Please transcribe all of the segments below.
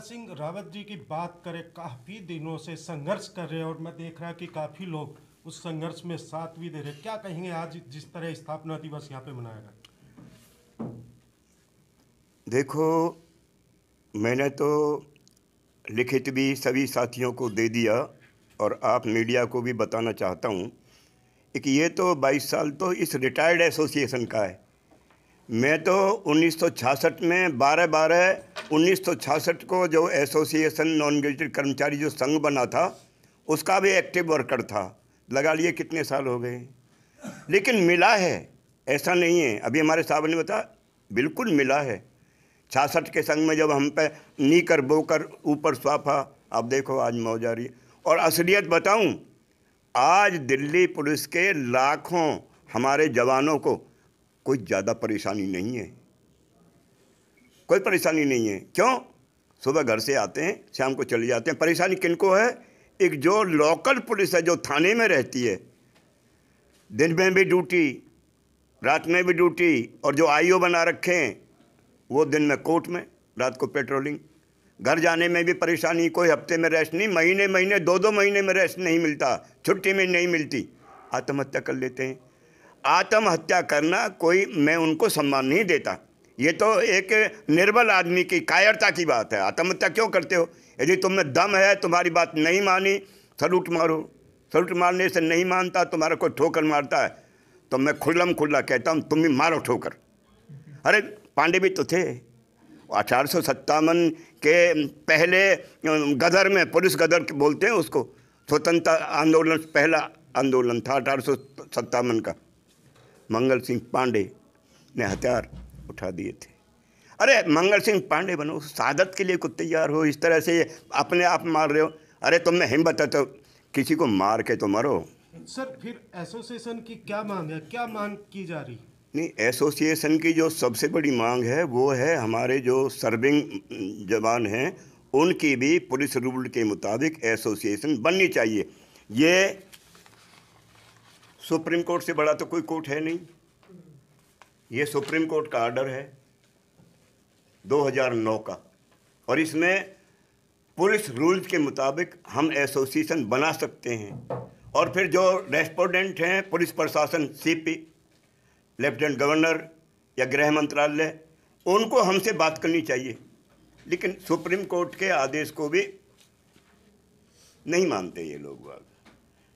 शिवराज सिंह रावत जी की बात करें काफ़ी दिनों से संघर्ष कर रहे हैं और मैं देख रहा कि काफ़ी लोग उस संघर्ष में साथ भी दे रहे क्या कहेंगे आज जिस तरह स्थापना दिवस यहाँ पे मनाया गया देखो मैंने तो लिखित भी सभी साथियों को दे दिया और आप मीडिया को भी बताना चाहता हूँ कि ये तो 22 साल तो इस रिटायर्ड एसोसिएशन का है मैं तो 1966 में बारह बारह 1966 को जो एसोसिएशन नॉन गेजेटेड कर्मचारी जो संघ बना था उसका भी एक्टिव वर्कर था लगा लिए कितने साल हो गए लेकिन मिला है ऐसा नहीं है अभी हमारे साहब ने बताया बिल्कुल मिला है छियासठ के संग में जब हम पे नी बो बोकर ऊपर स्वाफा आप देखो आज मौजा रही और असलियत बताऊं आज दिल्ली पुलिस के लाखों हमारे जवानों को कोई ज़्यादा परेशानी नहीं है कोई परेशानी नहीं है क्यों सुबह घर से आते हैं शाम को चले जाते हैं परेशानी किनको है एक जो लोकल पुलिस है जो थाने में रहती है दिन में भी ड्यूटी रात में भी ड्यूटी और जो आईओ बना रखे हैं वो दिन में कोर्ट में रात को पेट्रोलिंग घर जाने में भी परेशानी कोई हफ्ते में रेस्ट नहीं महीने महीने दो दो महीने में रेस्ट नहीं मिलता छुट्टी में नहीं मिलती आत्महत्या कर लेते हैं आत्महत्या करना कोई मैं उनको सम्मान नहीं देता ये तो एक निर्बल आदमी की कायरता की बात है आत्महत्या क्यों करते हो यदि तुम्हें दम है तुम्हारी बात नहीं मानी सलूट मारो सलूट मारने से नहीं मानता तुम्हारा कोई ठोकर मारता है तो मैं खुल्लम खुल्ला कहता हूँ तुम भी मारो ठोकर अरे पांडे भी तो थे अठारह के पहले गदर में पुलिस गदर बोलते हैं उसको स्वतंत्रता आंदोलन पहला आंदोलन था अठारह का मंगल सिंह पांडे ने हथियार उठा दिए थे अरे मंगल सिंह पांडे बनो सादत के लिए कुछ तैयार हो इस तरह से अपने आप मार रहे हो अरे तुमने हिम्मत है तो किसी को मार के तो मरो सर फिर एसोसिएशन की क्या मांग है क्या मांग की जा रही नहीं एसोसिएशन की जो सबसे बड़ी मांग है वो है हमारे जो सर्विंग जवान हैं उनकी भी पुलिस रूल के मुताबिक एसोसिएशन बननी चाहिए ये सुप्रीम कोर्ट से बड़ा तो कोई कोर्ट है नहीं ये सुप्रीम कोर्ट का आर्डर है 2009 का और इसमें पुलिस रूल्स के मुताबिक हम एसोसिएशन बना सकते हैं और फिर जो रेस्पोंडेंट हैं पुलिस प्रशासन सीपी लेफ्टिनेंट गवर्नर या गृह मंत्रालय उनको हमसे बात करनी चाहिए लेकिन सुप्रीम कोर्ट के आदेश को भी नहीं मानते ये लोग बाग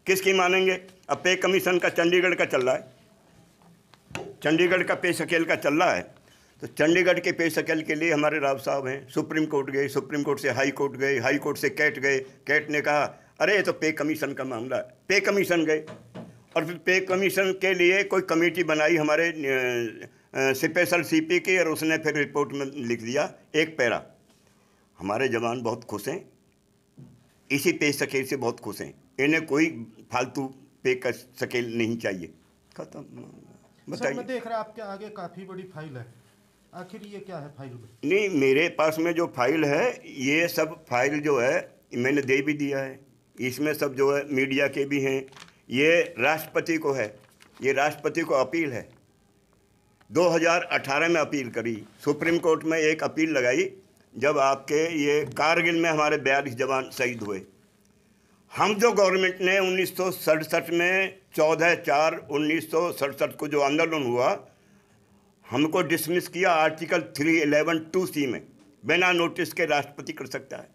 किसकी मानेंगे अब पे कमीशन का चंडीगढ़ का चल रहा है चंडीगढ़ का पे सकेल का चल रहा है तो चंडीगढ़ के पे सकेल के लिए हमारे राव साहब हैं सुप्रीम कोर्ट गए सुप्रीम कोर्ट से हाई कोर्ट गए हाई कोर्ट से कैट गए कैट ने कहा अरे तो पे कमीशन का मामला है पे कमीशन गए और फिर पे कमीशन के लिए कोई कमेटी बनाई हमारे स्पेशल सीपी की और उसने फिर रिपोर्ट में लिख दिया एक पैरा हमारे जवान बहुत खुश हैं इसी पे सकेल से बहुत खुश हैं इन्हें कोई फालतू पे कर सकेल नहीं चाहिए खत्म बताइए मैं देख रहा आपके आगे काफ़ी बड़ी फाइल है आखिर ये क्या है फाइल में नहीं मेरे पास में जो फाइल है ये सब फाइल जो है मैंने दे भी दिया है इसमें सब जो है मीडिया के भी हैं ये राष्ट्रपति को है ये राष्ट्रपति को अपील है 2018 में अपील करी सुप्रीम कोर्ट में एक अपील लगाई जब आपके ये कारगिल में हमारे बयालीस जवान शहीद हुए हम जो गवर्नमेंट ने उन्नीस में चौदह चार उन्नीस को जो आंदोलन हुआ हमको डिसमिस किया article three eleven two C में बिना नोटिस के राष्ट्रपति कर सकता है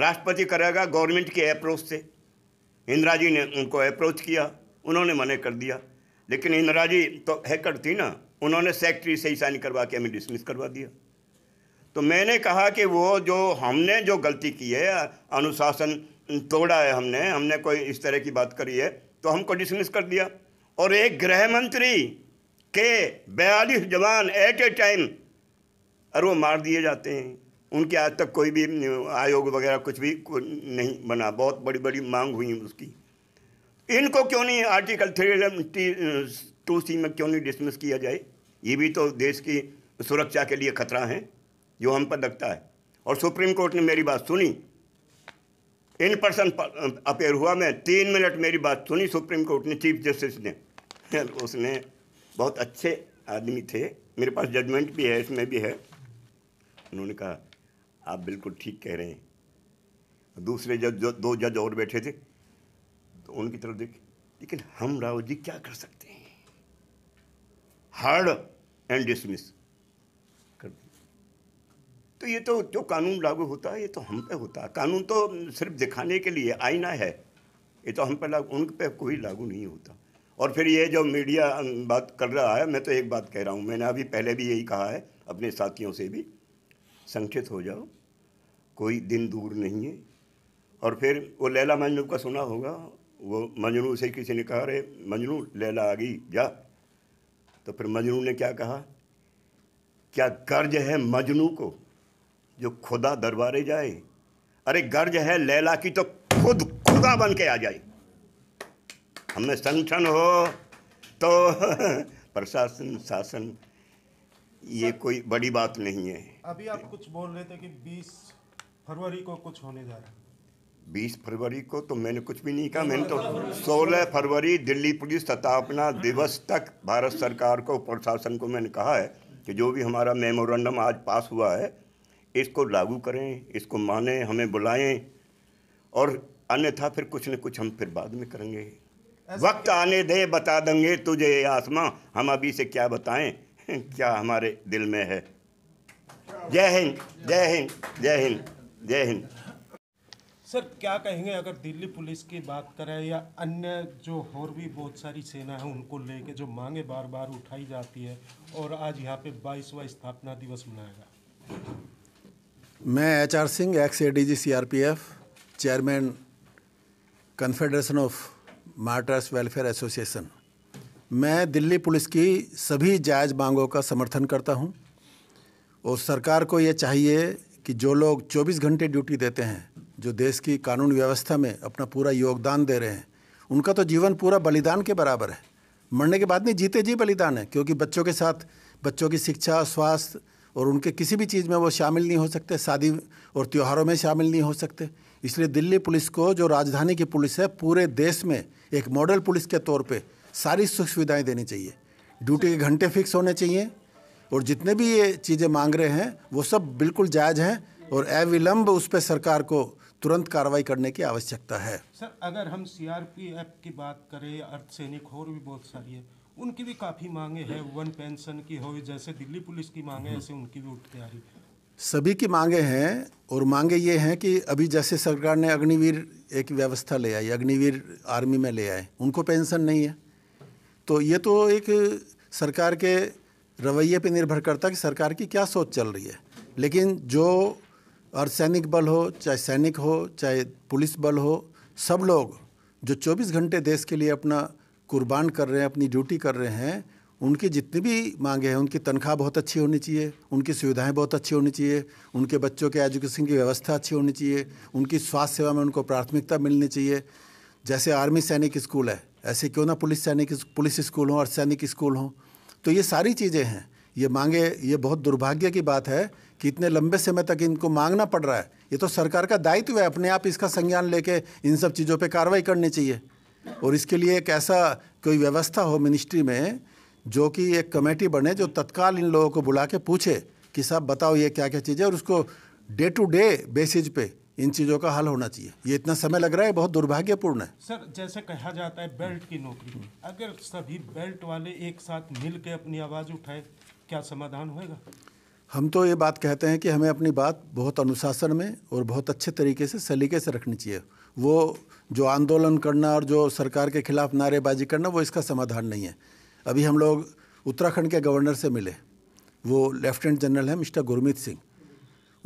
राष्ट्रपति करेगा गवर्नमेंट के अप्रोच से इंदिरा जी ने उनको अप्रोच किया उन्होंने मने कर दिया लेकिन इंदिरा जी तो हैकर थी ना उन्होंने सेक्रेटरी से ही साइन करवा के हमें डिसमिस करवा दिया तो मैंने कहा कि वो जो हमने जो गलती की है अनुशासन तोड़ा है हमने हमने कोई इस तरह की बात करी है तो हमको डिसमिस कर दिया और एक गृह मंत्री के बयालीस जवान एट ए टाइम और वो मार दिए जाते हैं उनके आज तक कोई भी आयोग वगैरह कुछ भी नहीं बना बहुत बड़ी बड़ी मांग हुई उसकी इनको क्यों नहीं आर्टिकल थ्री टू सी में क्यों नहीं डिसमिस किया जाए ये भी तो देश की सुरक्षा के लिए खतरा है जो हम पर लगता है और सुप्रीम कोर्ट ने मेरी बात सुनी इन पर्सन अपेयर हुआ मैं तीन मिनट मेरी बात सुनी सुप्रीम कोर्ट ने चीफ जस्टिस ने उसने बहुत अच्छे आदमी थे मेरे पास जजमेंट भी है इसमें भी है उन्होंने कहा आप बिल्कुल ठीक कह रहे हैं दूसरे जज दो जज और बैठे थे तो उनकी तरफ देखे लेकिन हम राव जी क्या कर सकते हैं हार्ड एंड डिसमिस तो ये तो जो कानून लागू होता है ये तो हम पे होता है कानून तो सिर्फ दिखाने के लिए आईना है ये तो हम पे लागू उन पे कोई लागू नहीं होता और फिर ये जो मीडिया बात कर रहा है मैं तो एक बात कह रहा हूँ मैंने अभी पहले भी यही कहा है अपने साथियों से भी संचित हो जाओ कोई दिन दूर नहीं है और फिर वो लैला मजनू का सुना होगा वो मजनू से किसी ने कहा अरे मजनू लैला आ गई जा तो फिर मजनू ने क्या कहा क्या कर्ज है मजनू को जो खुदा दरबारे जाए अरे गर्ज है लैला की तो खुद खुदा बन के आ जाए हमें संगठन हो तो प्रशासन शासन ये कोई बड़ी बात नहीं है अभी आप कुछ बोल रहे थे कि 20 फरवरी को कुछ होने जा रहा है 20 फरवरी को तो मैंने कुछ भी नहीं कहा मैंने तो 16 फरवरी दिल्ली पुलिस स्थापना दिवस तक भारत सरकार को प्रशासन को मैंने कहा है कि जो भी हमारा मेमोरेंडम आज पास हुआ है इसको लागू करें इसको माने हमें बुलाएं और अन्यथा फिर कुछ न कुछ हम फिर बाद में करेंगे वक्त आने दे बता देंगे तुझे आसमा हम अभी से क्या बताएं क्या हमारे दिल में है जय हिंद जय हिंद जय हिंद जय हिंद सर क्या कहेंगे अगर दिल्ली पुलिस की बात करें या अन्य जो और भी बहुत सारी सेना है उनको लेके जो मांगे बार बार उठाई जाती है और आज यहाँ पे बाईसवा स्थापना दिवस मनाया मैं H R Singh ex A D G C R P F chairman confederation of martyrs welfare association मैं दिल्ली पुलिस की सभी जायज़ मांगों का समर्थन करता हूं और सरकार को ये चाहिए कि जो लोग 24 घंटे ड्यूटी देते हैं जो देश की कानून व्यवस्था में अपना पूरा योगदान दे रहे हैं उनका तो जीवन पूरा बलिदान के बराबर है मरने के बाद नहीं जीते जी बलिदान है क्योंकि बच्चों के साथ बच्चों की शिक्षा स्वास्थ्य और उनके किसी भी चीज़ में वो शामिल नहीं हो सकते शादी और त्योहारों में शामिल नहीं हो सकते इसलिए दिल्ली पुलिस को जो राजधानी की पुलिस है पूरे देश में एक मॉडल पुलिस के तौर पे सारी सुख सुविधाएँ देनी चाहिए ड्यूटी के घंटे फिक्स होने चाहिए और जितने भी ये चीज़ें मांग रहे हैं वो सब बिल्कुल जायज़ हैं और अविलंब उस पर सरकार को तुरंत कार्रवाई करने की आवश्यकता है सर अगर हम सीआरपीएफ की बात करें अर्धसैनिक और भी बहुत सारी है उनकी भी काफ़ी मांगे हैं वन पेंशन की हो जैसे दिल्ली पुलिस की मांगे हम्म। ऐसे उनकी भी उठते आ रही सभी की मांगे हैं और मांगे ये हैं कि अभी जैसे सरकार ने अग्निवीर एक व्यवस्था ले आई अग्निवीर आर्मी में ले आए उनको पेंशन नहीं है तो ये तो एक सरकार के रवैये पे निर्भर करता है कि सरकार की क्या सोच चल रही है लेकिन जो अर्धसैनिक बल हो चाहे सैनिक हो चाहे पुलिस बल हो सब लोग जो 24 घंटे देश के लिए अपना कुर्बान कर रहे हैं अपनी ड्यूटी कर रहे हैं उनकी जितनी भी मांगे हैं उनकी तनख्वाह बहुत अच्छी होनी चाहिए उनकी सुविधाएं बहुत अच्छी होनी चाहिए उनके बच्चों के एजुकेशन की व्यवस्था अच्छी होनी चाहिए उनकी स्वास्थ्य सेवा में उनको प्राथमिकता मिलनी चाहिए जैसे आर्मी सैनिक स्कूल है ऐसे क्यों ना पुलिस सैनिक पुलिस स्कूल हों और सैनिक स्कूल हों तो ये सारी चीज़ें हैं ये मांगे ये बहुत दुर्भाग्य की बात है कि इतने लंबे समय तक इनको मांगना पड़ रहा है ये तो सरकार का दायित्व है अपने आप इसका संज्ञान लेके इन सब चीज़ों पर कार्रवाई करनी चाहिए और इसके लिए एक ऐसा कोई व्यवस्था हो मिनिस्ट्री में जो कि एक कमेटी बने जो तत्काल इन लोगों को बुला के पूछे कि साहब बताओ ये क्या क्या चीज़ें और उसको डे टू डे बेसिस पे इन चीज़ों का हल होना चाहिए ये इतना समय लग रहा है बहुत दुर्भाग्यपूर्ण है सर जैसे कहा जाता है बेल्ट की नौकरी अगर सभी बेल्ट वाले एक साथ मिल अपनी आवाज़ उठाए क्या समाधान होगा हम तो ये बात कहते हैं कि हमें अपनी बात बहुत अनुशासन में और बहुत अच्छे तरीके से सलीके से रखनी चाहिए वो जो आंदोलन करना और जो सरकार के खिलाफ नारेबाजी करना वो इसका समाधान नहीं है अभी हम लोग उत्तराखंड के गवर्नर से मिले वो लेफ्टिनेंट जनरल हैं मिस्टर गुरमीत सिंह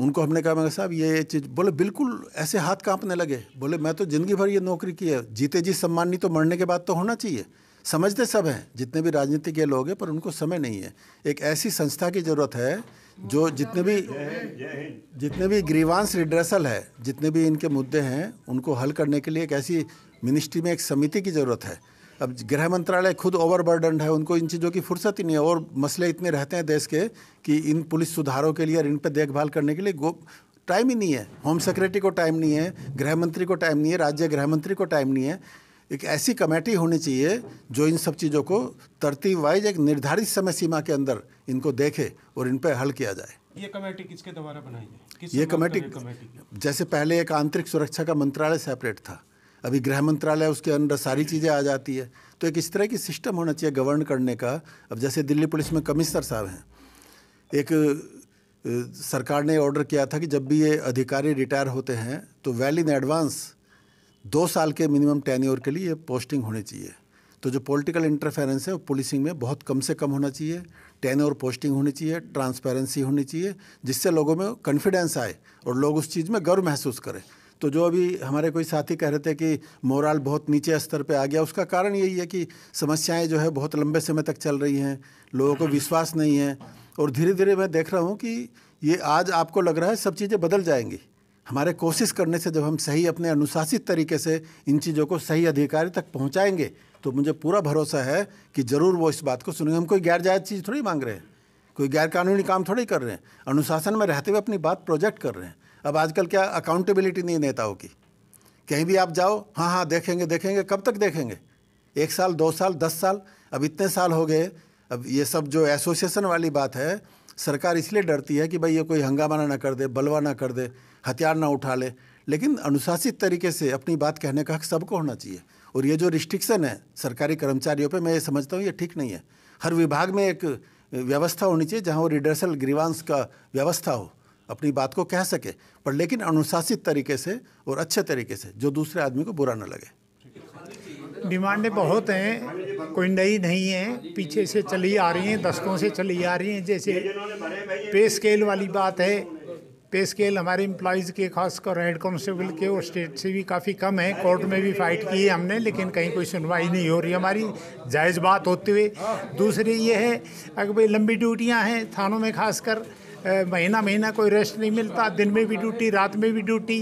उनको हमने कहा मैं साहब ये चीज़ बोले बिल्कुल ऐसे हाथ कांपने लगे बोले मैं तो ज़िंदगी भर ये नौकरी की है जीते जी सम्मान नहीं तो मरने के बाद तो होना चाहिए समझते सब हैं जितने भी राजनीति के लोग हैं पर उनको समय नहीं है एक ऐसी संस्था की ज़रूरत है जो जितने भी जितने भी ग्रीवांस रिड्रेसल है जितने भी इनके मुद्दे हैं उनको हल करने के लिए एक ऐसी मिनिस्ट्री में एक समिति की ज़रूरत है अब गृह मंत्रालय खुद ओवरबर्डन है उनको इन चीज़ों की फुर्सत ही नहीं है और मसले इतने रहते हैं देश के कि इन पुलिस सुधारों के लिए और इन पर देखभाल करने के लिए गो टाइम ही नहीं है होम सेक्रेटरी को टाइम नहीं है गृह मंत्री को टाइम नहीं है राज्य गृह मंत्री को टाइम नहीं है एक ऐसी कमेटी होनी चाहिए जो इन सब चीज़ों को तरतीब वाइज एक निर्धारित समय सीमा के अंदर इनको देखे और इन पर हल किया जाए ये कमेटी किसके द्वारा बनाई है ये कमेटी, कमेटी जैसे पहले एक आंतरिक सुरक्षा का मंत्रालय सेपरेट था अभी गृह मंत्रालय उसके अंदर सारी चीज़ें आ जाती है तो एक इस तरह की सिस्टम होना चाहिए गवर्न करने का अब जैसे दिल्ली पुलिस में कमिश्नर साहब हैं एक सरकार ने ऑर्डर किया था कि जब भी ये अधिकारी रिटायर होते हैं तो वेल इन एडवांस दो साल के मिनिमम टेन्योर के लिए ये पोस्टिंग होनी चाहिए तो जो पॉलिटिकल इंटरफेरेंस है वो पुलिसिंग में बहुत कम से कम होना चाहिए टेन टेन्योर पोस्टिंग होनी चाहिए ट्रांसपेरेंसी होनी चाहिए जिससे लोगों में कॉन्फिडेंस आए और लोग उस चीज़ में गर्व महसूस करें तो जो अभी हमारे कोई साथी कह रहे थे कि मोरल बहुत नीचे स्तर पे आ गया उसका कारण यही है कि समस्याएं जो है बहुत लंबे समय तक चल रही हैं लोगों को विश्वास नहीं है और धीरे धीरे मैं देख रहा हूँ कि ये आज आपको लग रहा है सब चीज़ें बदल जाएंगी हमारे कोशिश करने से जब हम सही अपने अनुशासित तरीके से इन चीज़ों को सही अधिकारी तक पहुंचाएंगे तो मुझे पूरा भरोसा है कि ज़रूर वो इस बात को सुनेंगे हम कोई गैर जायज़ चीज़ थोड़ी मांग रहे हैं कोई गैर कानूनी काम थोड़ी कर रहे हैं अनुशासन में रहते हुए अपनी बात प्रोजेक्ट कर रहे हैं अब आजकल क्या अकाउंटेबिलिटी नहीं नेताओं की कहीं भी आप जाओ हाँ हाँ देखेंगे देखेंगे कब तक देखेंगे एक साल दो साल दस साल अब इतने साल हो गए अब ये सब जो एसोसिएशन वाली बात है सरकार इसलिए डरती है कि भाई ये कोई हंगामा ना कर दे बलवा ना कर दे हथियार ना उठा ले लेकिन अनुशासित तरीके से अपनी बात कहने का हक सबको होना चाहिए और ये जो रिस्ट्रिक्शन है सरकारी कर्मचारियों पे मैं ये समझता हूँ ये ठीक नहीं है हर विभाग में एक व्यवस्था होनी चाहिए जहाँ वो रिडर्सल ग्रीवांस का व्यवस्था हो अपनी बात को कह सके पर लेकिन अनुशासित तरीके से और अच्छे तरीके से जो दूसरे आदमी को बुरा न लगे डिमांडें बहुत हैं कोई नई नहीं है पीछे से चली आ रही हैं दशकों से चली आ रही हैं जैसे पे स्केल वाली बात है पे स्केल हमारे एम्प्लॉयज़ के खासकर हेड कॉन्स्टेबल के और स्टेट से भी काफ़ी कम है कोर्ट में भी फाइट की है हमने लेकिन कहीं कोई सुनवाई नहीं हो रही हमारी जायज़ बात होते हुए दूसरी ये है अगर भाई लंबी ड्यूटियाँ हैं थानों में खासकर महीना महीना कोई रेस्ट नहीं मिलता दिन में भी ड्यूटी रात में भी ड्यूटी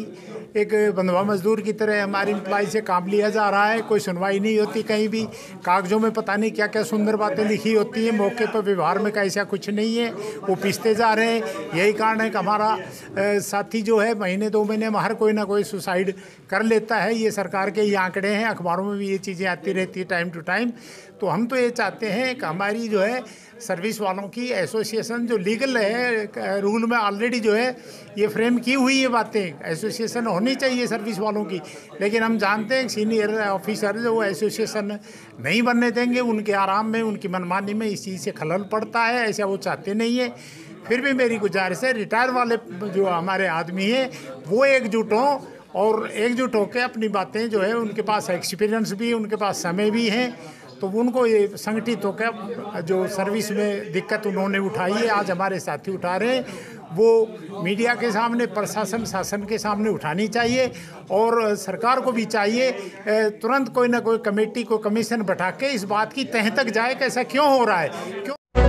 एक बंधवा मजदूर की तरह हमारी इम्प्लाई से काम लिया जा रहा है कोई सुनवाई नहीं होती कहीं भी कागजों में पता नहीं क्या क्या सुंदर बातें लिखी होती हैं मौके पर व्यवहार में का ऐसा कुछ नहीं है वो पीसते जा रहे हैं यही कारण है कि हमारा साथी जो है महीने दो महीने में हर कोई ना कोई सुसाइड कर लेता है ये सरकार के ये आंकड़े हैं अखबारों में भी ये चीज़ें आती रहती है टाइम टू टाइम तो हम तो ये चाहते हैं कि हमारी जो है सर्विस वालों की एसोसिएशन जो लीगल है रूल में ऑलरेडी जो है ये फ्रेम की हुई ये बातें एसोसिएशन होनी चाहिए सर्विस वालों की लेकिन हम जानते हैं सीनियर ऑफिसर जो वो एसोसिएशन नहीं बनने देंगे उनके आराम में उनकी मनमानी में इस चीज़ से खलल पड़ता है ऐसा वो चाहते नहीं है फिर भी मेरी गुजारिश है रिटायर वाले जो हमारे आदमी हैं वो एकजुट हों और एकजुट होकर अपनी बातें जो है उनके पास एक्सपीरियंस भी उनके पास समय भी हैं तो उनको ये संगठित होकर जो सर्विस में दिक्कत उन्होंने उठाई है आज हमारे साथी उठा रहे हैं वो मीडिया के सामने प्रशासन शासन के सामने उठानी चाहिए और सरकार को भी चाहिए तुरंत कोई ना कोई कमेटी को कमीशन बैठा के इस बात की तह तक जाए कि ऐसा क्यों हो रहा है क्यों